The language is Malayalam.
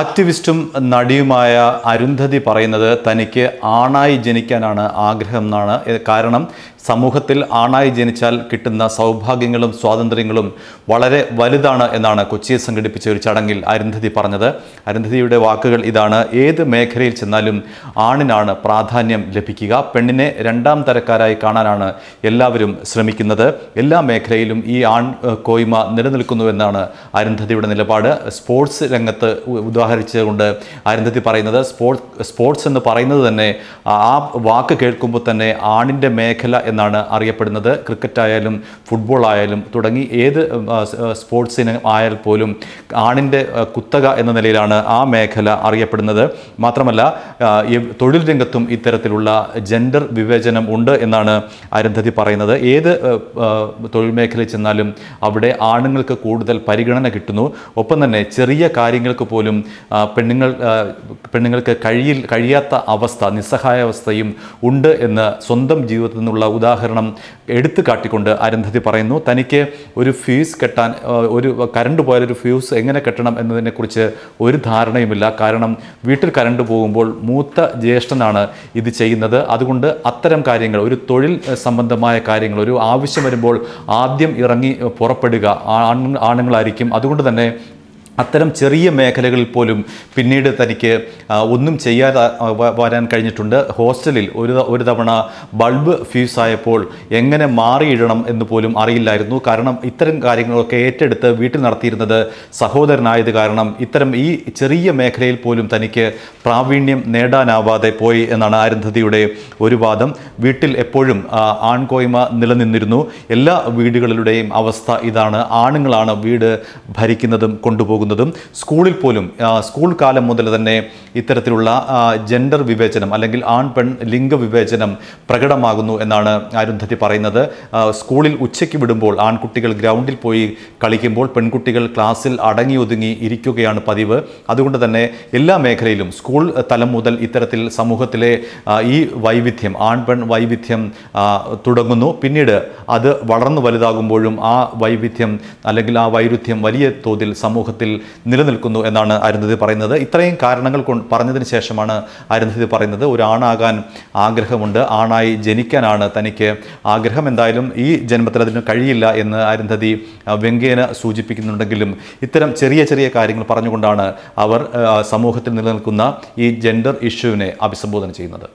ആക്ടിവിസ്റ്റും നടിയുമായ അരുന്ധതി പറയുന്നത് തനിക്ക് ആണായി ജനിക്കാനാണ് ആഗ്രഹം എന്നാണ് കാരണം സമൂഹത്തിൽ ആണായി ജനിച്ചാൽ കിട്ടുന്ന സൗഭാഗ്യങ്ങളും സ്വാതന്ത്ര്യങ്ങളും വളരെ വലുതാണ് എന്നാണ് കൊച്ചിയെ സംഘടിപ്പിച്ച ഒരു ചടങ്ങിൽ അരുന്ധതി പറഞ്ഞത് അരുന്ധതിയുടെ വാക്കുകൾ ഇതാണ് ഏത് മേഖലയിൽ ചെന്നാലും ആണിനാണ് പ്രാധാന്യം ലഭിക്കുക പെണ്ണിനെ രണ്ടാം തരക്കാരായി കാണാനാണ് എല്ലാവരും ശ്രമിക്കുന്നത് എല്ലാ മേഖലയിലും ഈ ആൺ കോയ്മ നിലനിൽക്കുന്നുവെന്നാണ് അരുന്ധതിയുടെ നിലപാട് സ്പോർട്സ് രംഗത്ത് ഉദാ ഉദാഹരിച്ചുകൊണ്ട് അരുന്ധതി പറയുന്നത് സ്പോർട്സ് സ്പോർട്സ് എന്ന് പറയുന്നത് തന്നെ ആ വാക്ക് കേൾക്കുമ്പോൾ തന്നെ ആണിൻ്റെ മേഖല എന്നാണ് അറിയപ്പെടുന്നത് ക്രിക്കറ്റ് ആയാലും ഫുട്ബോൾ ആയാലും തുടങ്ങി ഏത് സ്പോർട്സിന് ആയാൽ പോലും ആണിൻ്റെ കുത്തക എന്ന നിലയിലാണ് ആ മേഖല അറിയപ്പെടുന്നത് മാത്രമല്ല തൊഴിൽ രംഗത്തും ഇത്തരത്തിലുള്ള ജെൻഡർ വിവേചനം ഉണ്ട് എന്നാണ് അരുന്ധതി പറയുന്നത് ഏത് തൊഴിൽ മേഖലയിൽ ചെന്നാലും അവിടെ ആണുങ്ങൾക്ക് കൂടുതൽ പരിഗണന കിട്ടുന്നു ഒപ്പം തന്നെ ചെറിയ കാര്യങ്ങൾക്ക് പോലും പെണ്ണുങ്ങൾ പെണ്ണുങ്ങൾക്ക് കഴിയിൽ കഴിയാത്ത അവസ്ഥ നിസ്സഹായ അവസ്ഥയും ഉണ്ട് എന്ന് സ്വന്തം ജീവിതത്തിൽ നിന്നുള്ള ഉദാഹരണം എടുത്തു കാട്ടിക്കൊണ്ട് അരന്ധതി പറയുന്നു തനിക്ക് ഒരു ഫ്യൂസ് കെട്ടാൻ ഒരു കരണ്ട് പോയാലൊരു ഫ്യൂസ് എങ്ങനെ കെട്ടണം എന്നതിനെക്കുറിച്ച് ഒരു ധാരണയുമില്ല കാരണം വീട്ടിൽ കരണ്ട് പോകുമ്പോൾ മൂത്ത ജ്യേഷ്ഠനാണ് ഇത് ചെയ്യുന്നത് അതുകൊണ്ട് അത്തരം കാര്യങ്ങൾ ഒരു തൊഴിൽ സംബന്ധമായ കാര്യങ്ങൾ ഒരു ആവശ്യം വരുമ്പോൾ ആദ്യം ഇറങ്ങി പുറപ്പെടുക ആണുങ്ങളായിരിക്കും അതുകൊണ്ട് തന്നെ അത്തരം ചെറിയ മേഖലകളിൽ പോലും പിന്നീട് തനിക്ക് ഒന്നും ചെയ്യാതെ വരാൻ കഴിഞ്ഞിട്ടുണ്ട് ഹോസ്റ്റലിൽ ഒരു ഒരു തവണ ബൾബ് ഫ്യൂസ് ആയപ്പോൾ എങ്ങനെ മാറിയിടണം എന്ന് പോലും അറിയില്ലായിരുന്നു കാരണം ഇത്തരം കാര്യങ്ങളൊക്കെ ഏറ്റെടുത്ത് വീട്ടിൽ നടത്തിയിരുന്നത് സഹോദരനായത് കാരണം ഇത്തരം ഈ ചെറിയ മേഖലയിൽ പോലും തനിക്ക് പ്രാവീണ്യം നേടാനാവാതെ പോയി എന്നാണ് അരുന്ധതിയുടെ ഒരു വാദം വീട്ടിൽ എപ്പോഴും ആൺകോയ്മ നിലനിന്നിരുന്നു എല്ലാ വീടുകളിലൂടെയും അവസ്ഥ ഇതാണ് ആണുങ്ങളാണ് വീട് ഭരിക്കുന്നതും കൊണ്ടുപോകും പോകുന്നതും സ്കൂളിൽ പോലും സ്കൂൾ കാലം മുതൽ തന്നെ ഇത്തരത്തിലുള്ള ജെൻഡർ വിവേചനം അല്ലെങ്കിൽ ആൺ പെൺ ലിംഗ വിവേചനം പ്രകടമാകുന്നു എന്നാണ് അരുന്ധതി പറയുന്നത് സ്കൂളിൽ ഉച്ചയ്ക്ക് വിടുമ്പോൾ ആൺകുട്ടികൾ ഗ്രൗണ്ടിൽ പോയി കളിക്കുമ്പോൾ പെൺകുട്ടികൾ ക്ലാസ്സിൽ അടങ്ങി ഒതുങ്ങി ഇരിക്കുകയാണ് പതിവ് അതുകൊണ്ട് തന്നെ എല്ലാ മേഖലയിലും സ്കൂൾ തലം മുതൽ ഇത്തരത്തിൽ സമൂഹത്തിലെ ഈ വൈവിധ്യം ആൺ പെൺ വൈവിധ്യം തുടങ്ങുന്നു പിന്നീട് അത് വളർന്നു വലുതാകുമ്പോഴും ആ വൈവിധ്യം അല്ലെങ്കിൽ ആ വൈരുദ്ധ്യം വലിയ തോതിൽ സമൂഹത്തിൽ നിലനിൽക്കുന്നു എന്നാണ് അരുന്ധതി പറയുന്നത് ഇത്രയും കാരണങ്ങൾ പറഞ്ഞതിന് ശേഷമാണ് അരുന്ധതി പറയുന്നത് ഒരു ആണാകാൻ ആഗ്രഹമുണ്ട് ആണായി ജനിക്കാനാണ് തനിക്ക് ആഗ്രഹം എന്തായാലും ഈ ജന്മത്തിൽ അതിന് കഴിയില്ല എന്ന് അരുന്ധതി വ്യംഗ്യേന സൂചിപ്പിക്കുന്നുണ്ടെങ്കിലും ഇത്തരം ചെറിയ ചെറിയ കാര്യങ്ങൾ പറഞ്ഞുകൊണ്ടാണ് അവർ സമൂഹത്തിൽ നിലനിൽക്കുന്ന ഈ ജെൻഡർ ഇഷ്യൂവിനെ അഭിസംബോധന ചെയ്യുന്നത്